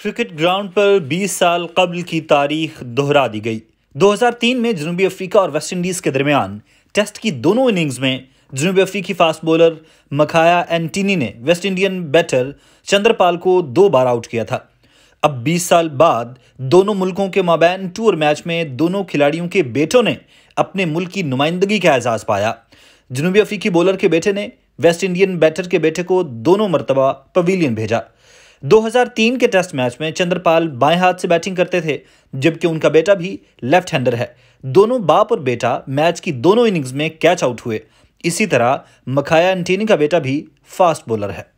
cricket ground पर 20 साल कबल की तारीख दोहरा दी गई 2003 में जनूबी अफ्रीका और वेस्ट इंडीज़ के दरमियान टेस्ट की दोनों इनिंग्स में जनूबी अफ्रीकी फास्ट बॉलर मखाया एंटीनी ने वेस्ट इंडियन बैटर चंद्रपाल को दो बार आउट किया था अब 20 साल बाद दोनों मुल्कों के मबैन टूर मैच में दोनों खिलाड़ियों के बेटों ने अपने मुल्क की नुमाइंदगी का एजाज पाया जनूबी अफ्रीकी बॉलर के बेटे ने वेस्ट इंडियन बैटर के बेटे को दोनों मरतबा पवीलियन भेजा 2003 के टेस्ट मैच में चंद्रपाल बाएं हाथ से बैटिंग करते थे जबकि उनका बेटा भी लेफ्ट हैंडर है दोनों बाप और बेटा मैच की दोनों इनिंग्स में कैच आउट हुए इसी तरह मखाया एंटीनी का बेटा भी फास्ट बॉलर है